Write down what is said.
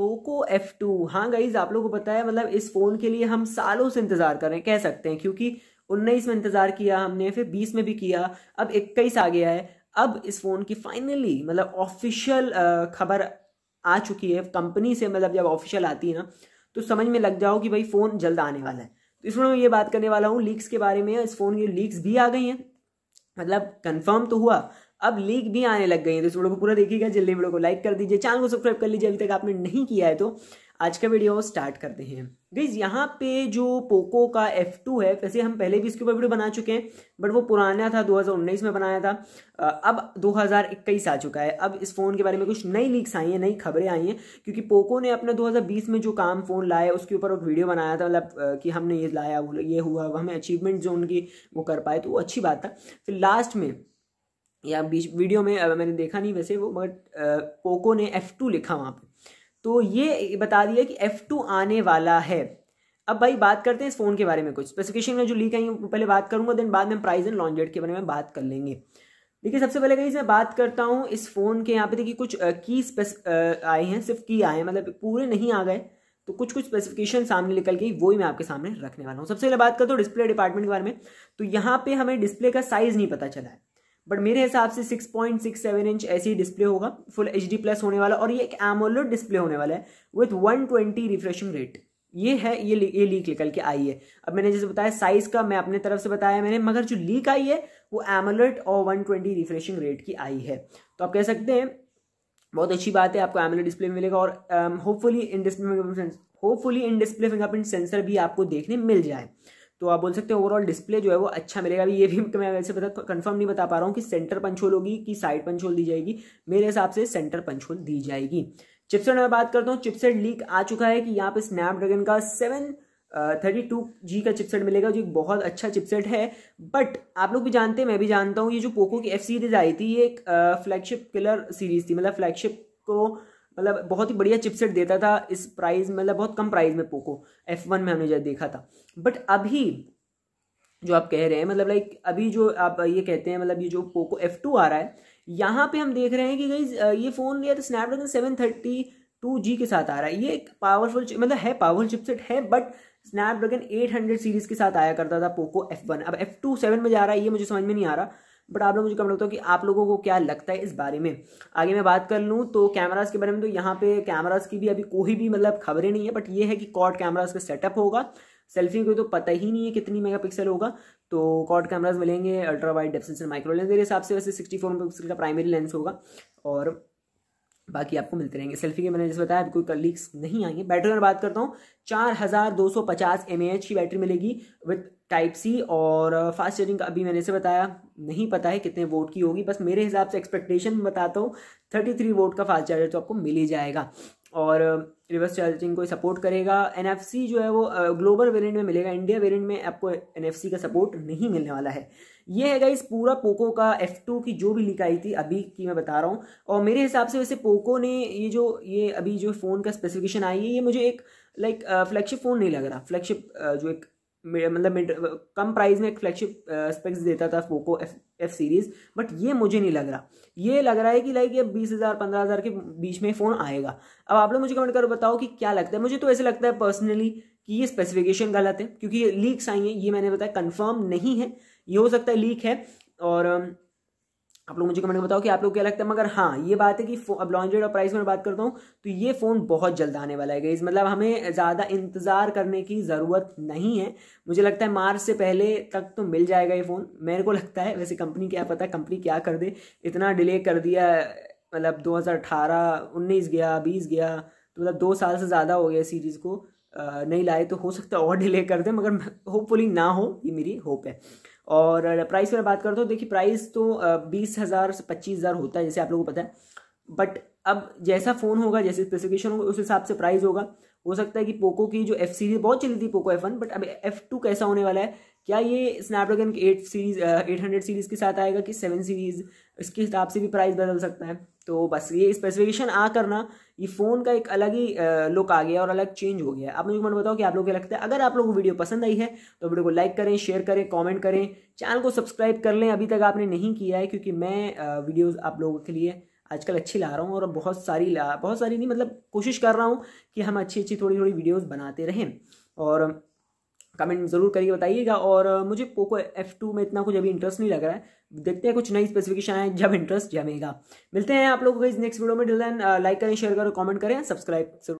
Poco F two हाँ guys आप लोगों को पता है मतलब इस फ़ोन के लिए हम सालों से इंतज़ार कर रहे हैं कह सकते हैं क्योंकि उन्नीस में इंतज़ार किया हमने फिर बीस में भी किया अब इक्कीस आ गया है अब इस फ़ोन की फाइनली मतलब ऑफिशियल खबर आ चुकी है कंपनी से मतलब जब ऑफिशियल आती है ना तो समझ में लग जाओ कि भाई फ़ोन जल्द आने वाला है तो इसमें मैं ये बात करने वाला हूँ लीक्स के बारे में इस फ़ोन की लीक्स भी आ गई हैं मतलब कंफर्म तो हुआ अब लीक भी आने लग गई है तो इस वीडियो को पूरा देखिएगा जल्दी वीडियो को लाइक कर दीजिए चैनल को सब्सक्राइब कर लीजिए अभी तक आपने नहीं किया है तो आज का वीडियो स्टार्ट करते हैं गईज यहाँ पे जो पोको का F2 है वैसे हम पहले भी इसके ऊपर वीडियो बना चुके हैं बट वो पुराना था 2019 में बनाया था अब 2021 आ चुका है अब इस फ़ोन के बारे में कुछ नई लीक्स आई हैं नई खबरें आई हैं क्योंकि पोको ने अपना 2020 में जो काम फ़ोन लाया उसके ऊपर एक वीडियो बनाया था मतलब कि हमने ये लाया ये हुआ हमें अचीवमेंट जो उनकी वो कर पाए तो वो अच्छी बात था फिर लास्ट में या बीच वीडियो में मैंने देखा नहीं वैसे वो बट पोको ने एफ़ टू लिखा वहाँ पे तो ये बता दिया कि एफ़ टू आने वाला है अब भाई बात करते हैं इस फ़ोन के बारे में कुछ स्पेसिफिकेशन में जो लीक आई पहले बात करूँगा देन बाद में प्राइस एंड लॉन्जेट के बारे में बात कर लेंगे देखिए सबसे पहले कहीं मैं बात करता हूँ इस फ़ोन के यहाँ पे देखिए कुछ की स्पेस आए हैं सिर्फ की आए हैं मतलब पूरे नहीं आ गए तो कुछ कुछ स्पेसिफिकेशन सामने निकल गई वही मैं आपके सामने रखने वाला हूँ सबसे पहले बात करता हूँ डिस्प्ले डिपार्टमेंट के बारे में तो यहाँ पे हमें डिस्प्ले का साइज़ नहीं पता चला है बट मेरे हिसाब से 6.67 इंच ऐसी डिस्प्ले होगा फुल एच प्लस होने वाला और ये एक एमोलेड डिस्प्ले होने वाला है विथ 120 रिफ्रेशिंग रेट ये है ये ये लीक निकल के आई है अब मैंने जैसे बताया साइज का मैं अपने तरफ से बताया मैंने मगर जो लीक आई है वो एमोलेट और 120 रिफ्रेशिंग रेट की आई है तो आप कह सकते हैं बहुत अच्छी बात है आपको एमोलेट डिस्प्ले मिलेगा और hopefully in display hopefully in display fingerprint sensor भी आपको देखने मिल जाए तो आप बोल सकते हैं ओवरऑल डिस्प्ले जो है वो अच्छा मिलेगा अभी ये भी मैं वैसे बता कंफर्म नहीं बता पा रहा हूँ कि सेंटर पंच होल होगी कि साइड पंच होल दी जाएगी मेरे हिसाब से सेंटर पंच होल दी जाएगी चिपसेट में बात करता हूँ चिपसेट लीक आ चुका है कि यहाँ पे स्नैपड्रैगन का सेवन थर्टी टू जी का चिपसेट मिलेगा जो एक बहुत अच्छा चिपसेट है बट आप लोग भी जानते हैं मैं भी जानता हूँ ये जो पोको की एफ सीरीज आई थी ये एक फ्लैगशिप किलर सीरीज थी मतलब फ्लैगशिप को मतलब बहुत ही बढ़िया चिपसेट देता था इस प्राइस मतलब बहुत कम प्राइस में पोको एफ वन में हमने जब देखा था बट अभी जो आप कह रहे हैं मतलब लाइक अभी जो आप ये कहते हैं मतलब ये जो पोको एफ टू आ रहा है यहाँ पे हम देख रहे हैं कि गई ये फ़ोन लिया तो Snapdragon seven thirty two G के साथ आ रहा है ये एक पावरफुल मतलब है पावरफुल चिपसेट है but Snapdragon eight hundred series के साथ आया करता था पोको एफ वन अब एफ टू सेवन में जा रहा है ये मुझे समझ में नहीं आ रहा बट आप लोग मुझे कम बताओ है कि आप लोगों को क्या लगता है इस बारे में आगे मैं बात कर लूँ तो कैमराज के बारे में तो यहाँ पे कैमराज की भी अभी कोई भी मतलब खबरें नहीं है बट ये है कि कॉड कैमराज का सेटअप होगा सेल्फी को तो पता ही नहीं है कितनी मेगापिक्सल होगा तो कॉड कैमराज मिलेंगे अल्ट्रा वाइड डेफिनेशन से माइक्रो लेंस मेरे हिसाब से वैसे सिक्सटी फोर मेगापिक्सल का प्राइमरी लेंस होगा और बाकी आपको मिलते रहेंगे सेल्फी के मैंने जैसे बताया अभी कोई कलीग्स नहीं आएंगे बैटरी में बात करता हूँ चार हज़ार दो सौ पचास एम एच की बैटरी मिलेगी विथ टाइप सी और फास्ट uh, चार्जिंग अभी मैंने इसे बताया नहीं पता है कितने वोट की होगी बस मेरे हिसाब से एक्सपेक्टेशन बताता हूँ थर्टी थ्री वोट का फास्ट चार्जर तो आपको मिल ही जाएगा और रिवर्स uh, चार्जिंग को सपोर्ट करेगा एन जो है वो ग्लोबल uh, वेरिएंट में मिलेगा इंडिया वेरिएंट में आपको एन का सपोर्ट नहीं मिलने वाला है ये है गाइस पूरा पोको का टू की जो भी लीक आई थी अभी की मैं बता रहा हूँ और मेरे हिसाब से वैसे पोको ने ये जो ये अभी जो फ़ोन का स्पेसिफिकेशन आई है ये मुझे एक लाइक फ्लैगशिप फ़ोन नहीं लग रहा फ्लैगशिप जो एक मतलब कम प्राइस में एक फ्लैगशिप स्पेक्स देता था Poco F F series but ये मुझे नहीं लग रहा ये लग रहा है कि लाइक ये बीस हज़ार पंद्रह हज़ार के बीच में फ़ोन आएगा अब आप लोग मुझे कमेंट करो बताओ कि क्या लगता है मुझे तो ऐसे लगता है पर्सनली कि ये स्पेसिफिकेशन गलत है क्योंकि ये लीक्स आई हैं ये मैंने बताया कन्फर्म नहीं है ये हो सकता है लीक है और आप लोग मुझे कमेंट में बताओ कि आप लोग क्या लगता है मगर हाँ ये बात है कि अब लॉन्च डेट और प्राइस में बात करता हूँ तो ये फ़ोन बहुत जल्द आने वाला है गईज़ मतलब हमें ज़्यादा इंतज़ार करने की ज़रूरत नहीं है मुझे लगता है मार्च से पहले तक तो मिल जाएगा ये फ़ोन मेरे को लगता है वैसे कंपनी क्या पता कंपनी क्या कर दे इतना डिले कर दिया मतलब अठारह उन्नीस गया बीस गया तो मतलब दो साल से ज़्यादा हो गया सीरीज़ को नहीं लाए तो हो सकता है और डिले कर दें मगर होपफुली ना हो ये मेरी होप है और प्राइस की बात करता तो हूँ देखिए प्राइस तो बीस हज़ार से पच्चीस हज़ार होता है जैसे आप लोगों को पता है बट अब जैसा फ़ोन होगा जैसे स्पेसिफिकेशन होगा उस हिसाब से प्राइस होगा हो सकता है कि पोको की जो एफ सीरीज बहुत चली थी पोको एफ वन बट अब एफ टू कैसा होने वाला है क्या ये स्नैपड्रैगन के eight series eight hundred series के साथ आएगा कि सेवन सीरीज़ इसके हिसाब से भी प्राइस बदल सकता है तो बस ये स्पेसिफिकेशन आ करना ये फ़ोन का एक अलग ही लुक आ गया और अलग चेंज हो गया आप मुझे कमेंट बताओ कि आप लोग क्या लगता है अगर आप लोग को वीडियो पसंद आई है तो वीडियो को लाइक करें शेयर करें कॉमेंट करें चैनल को सब्सक्राइब कर लें अभी तक आपने नहीं किया है क्योंकि मैं वीडियोज़ आप लोगों के लिए आजकल अच्छी ला रहा हूँ और बहुत सारी ला बहुत सारी नहीं मतलब कोशिश कर रहा हूँ कि हम अच्छी अच्छी थोड़ी थोड़ी वीडियोज़ बनाते रहें और कमेंट ज़रूर करिए बताइएगा और मुझे पोको एफ टू में इतना कुछ अभी इंटरेस्ट नहीं लग रहा है देखते हैं कुछ नई स्पेसिफिकेशन आए जब इंटरेस्ट जमेगा मिलते हैं आप लोगों को इस नेक्स्ट वीडियो में डिलन लाइक uh, करें शेयर करें कमेंट करें सब्सक्राइब